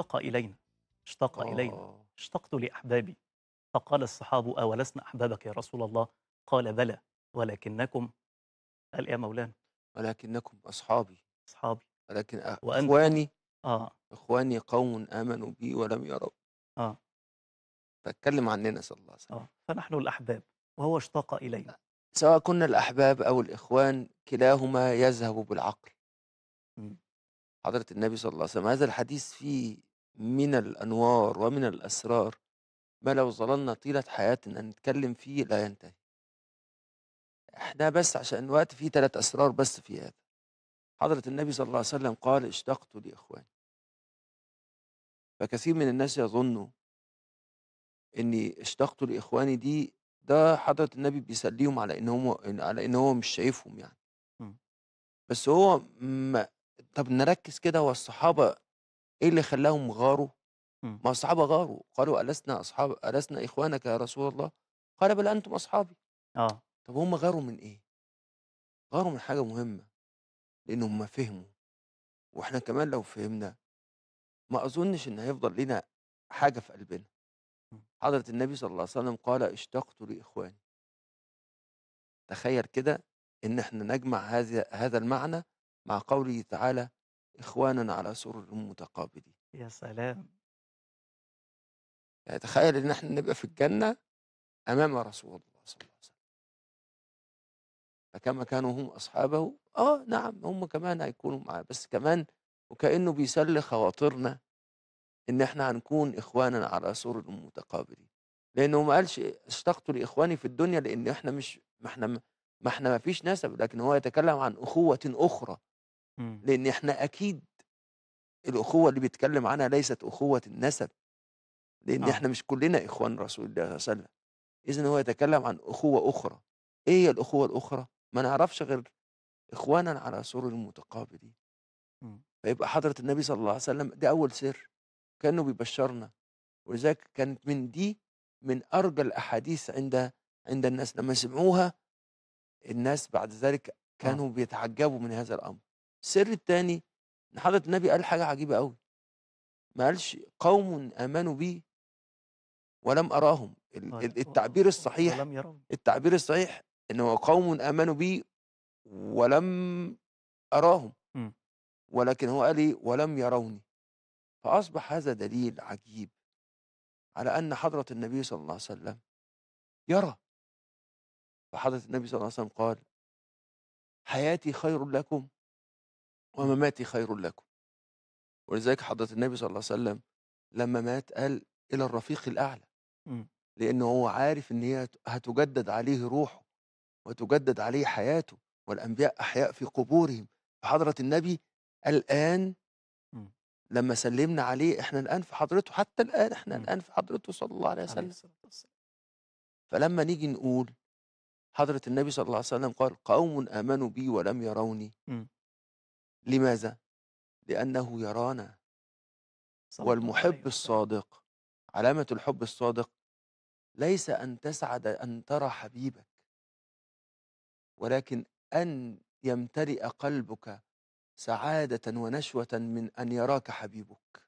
اشتاق إلينا اشتاق إلينا آه. اشتقت لأحبابي فقال الصحابة أولسنا أحبابك يا رسول الله قال بلى ولكنكم قال يا مولانا ولكنكم أصحابي أصحابي ولكن إخواني آه. إخواني قوم آمنوا بي ولم يروا آه. فاتكلم عننا صلى الله عليه وسلم آه. فنحن الأحباب وهو اشتاق إلينا سواء كنا الأحباب أو الإخوان كلاهما يذهب بالعقل إمم. حضرة النبي صلى الله عليه وسلم هذا الحديث فيه من الأنوار ومن الأسرار ما لو ظللنا طيلة حياتنا نتكلم فيه لا ينتهي احنا بس عشان الوقت فيه ثلاث أسرار بس في هذا حضرة النبي صلى الله عليه وسلم قال اشتقت لإخواني فكثير من الناس يظنوا اني اشتقت لاخواني دي ده حضره النبي بيسليهم على ان هم على ان هو مش شايفهم يعني إمم. بس هو ما طب نركز كده هو الصحابه إيه اللي خلاهم غاروا إمم. ما الصحابه غاروا قالوا ألسنا أصحاب ألسنا إخوانك يا رسول الله قال بل أنتم أصحابي آه طب هم غاروا من إيه غاروا من حاجة مهمة لأن ما فهموا وإحنا كمان لو فهمنا ما أظنش إن هيفضل لنا حاجة في قلبنا إمم. حضرة النبي صلى الله عليه وسلم قال اشتقت لإخواني تخيل كده إن إحنا نجمع هذا هذا المعنى مع قوله تعالى إخوانا على سرر متقابلين يا سلام يعني تخيل إن احنا نبقى في الجنة أمام رسول الله صلى الله عليه وسلم فكما كانوا هم أصحابه آه نعم هم كمان هيكونوا معاه بس كمان وكأنه بيسلي خواطرنا إن احنا هنكون إخوانا على سرر متقابلين لأنه ما قالش اشتقت لإخواني في الدنيا لأن احنا مش ما احنا ما احنا ما فيش نسب لكن هو يتكلم عن أخوة أخرى إمم. لان احنا اكيد الاخوه اللي بيتكلم عنها ليست اخوه النسب لان آه. احنا مش كلنا اخوان رسول الله صلى الله عليه وسلم اذا هو يتكلم عن اخوه اخرى ايه هي الاخوه الاخرى ما نعرفش غير اخوانا على سرر متقابلين إمم. فيبقى حضره النبي صلى الله عليه وسلم ده اول سر كانه بيبشرنا ولذلك كانت من دي من ارجى الاحاديث عند عند الناس لما سمعوها الناس بعد ذلك آه. كانوا آه. بيتعجبوا من هذا الامر السر الثاني ان حضره النبي قال حاجه عجيبه قوي ما قالش قوم امنوا بي ولم اراهم التعبير الصحيح التعبير الصحيح ان هو قوم امنوا بي ولم اراهم إمم. ولكن هو قال ايه ولم يروني فاصبح هذا دليل عجيب على ان حضره النبي صلى الله عليه وسلم يرى فحضره النبي صلى الله عليه وسلم قال حياتي خير لكم ومماتي خير لكم ولذلك حضرة النبي صلى الله عليه وسلم لما مات قال إلى الرفيق الأعلى إمم. لأنه هو عارف أن هي هتجدد عليه روحه وتجدد عليه حياته والأنبياء أحياء في قبورهم فحضرة النبي الآن إمم. لما سلمنا عليه احنا الآن في حضرته حتى الآن احنا إمم. الآن في حضرته صلى الله عليه وسلم فلما نيجي نقول حضرة النبي صلى الله عليه وسلم قال قوم آمنوا بي ولم يروني لماذا؟ لأنه يرانا والمحب طيب، الصادق علامة الحب الصادق ليس أن تسعد أن ترى حبيبك ولكن أن يمتلئ قلبك سعادة ونشوة من أن يراك حبيبك